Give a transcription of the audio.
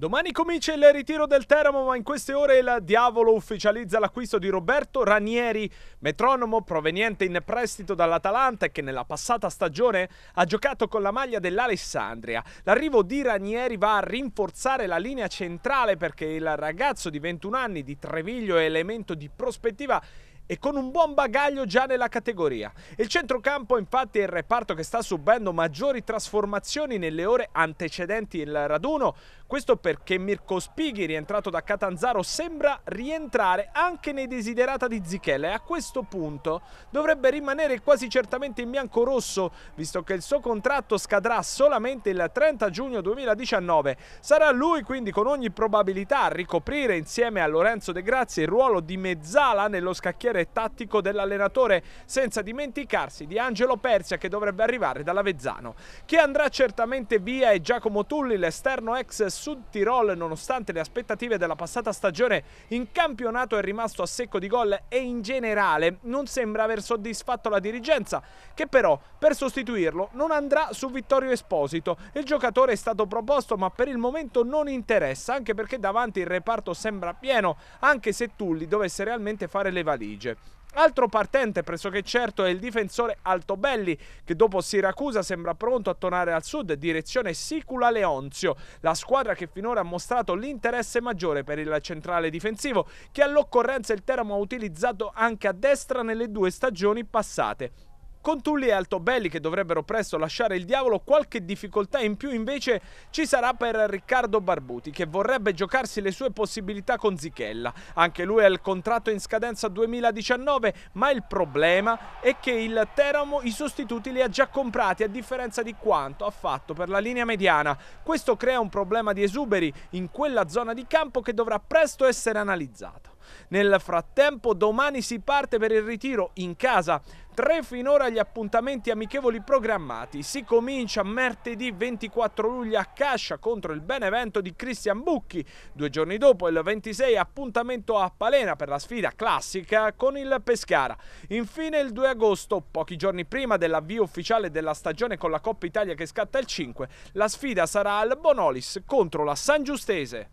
Domani comincia il ritiro del Teramo, ma in queste ore il Diavolo ufficializza l'acquisto di Roberto Ranieri, metronomo proveniente in prestito dall'Atalanta e che nella passata stagione ha giocato con la maglia dell'Alessandria. L'arrivo di Ranieri va a rinforzare la linea centrale perché il ragazzo di 21 anni di Treviglio è elemento di prospettiva e con un buon bagaglio già nella categoria. Il centrocampo infatti è il reparto che sta subendo maggiori trasformazioni nelle ore antecedenti il raduno, questo perché Mirko Spighi, rientrato da Catanzaro, sembra rientrare anche nei desiderata di Zichella e a questo punto dovrebbe rimanere quasi certamente in bianco-rosso, visto che il suo contratto scadrà solamente il 30 giugno 2019. Sarà lui quindi con ogni probabilità a ricoprire insieme a Lorenzo De Grazia il ruolo di mezzala nello scacchiere tattico dell'allenatore, senza dimenticarsi di Angelo Persia che dovrebbe arrivare dalla Vezzano. Chi andrà certamente via è Giacomo Tulli, l'esterno ex Sud Tirol, nonostante le aspettative della passata stagione, in campionato è rimasto a secco di gol e in generale non sembra aver soddisfatto la dirigenza, che però per sostituirlo non andrà su Vittorio Esposito. Il giocatore è stato proposto ma per il momento non interessa, anche perché davanti il reparto sembra pieno, anche se Tulli dovesse realmente fare le valigie. Altro partente pressoché certo è il difensore Altobelli, che dopo Siracusa sembra pronto a tornare al sud, direzione Sicula Leonzio, la squadra che finora ha mostrato l'interesse maggiore per il centrale difensivo, che all'occorrenza il Teramo ha utilizzato anche a destra nelle due stagioni passate. Con Tulli e Altobelli che dovrebbero presto lasciare il diavolo, qualche difficoltà in più invece ci sarà per Riccardo Barbuti che vorrebbe giocarsi le sue possibilità con Zichella. Anche lui ha il contratto in scadenza 2019, ma il problema è che il Teramo i sostituti li ha già comprati a differenza di quanto ha fatto per la linea mediana. Questo crea un problema di esuberi in quella zona di campo che dovrà presto essere analizzata. Nel frattempo domani si parte per il ritiro in casa. Tre finora gli appuntamenti amichevoli programmati. Si comincia martedì 24 luglio a Cascia contro il Benevento di Cristian Bucchi. Due giorni dopo, il 26, appuntamento a Palena per la sfida classica con il Pescara. Infine il 2 agosto, pochi giorni prima dell'avvio ufficiale della stagione con la Coppa Italia che scatta il 5, la sfida sarà al Bonolis contro la San Giustese.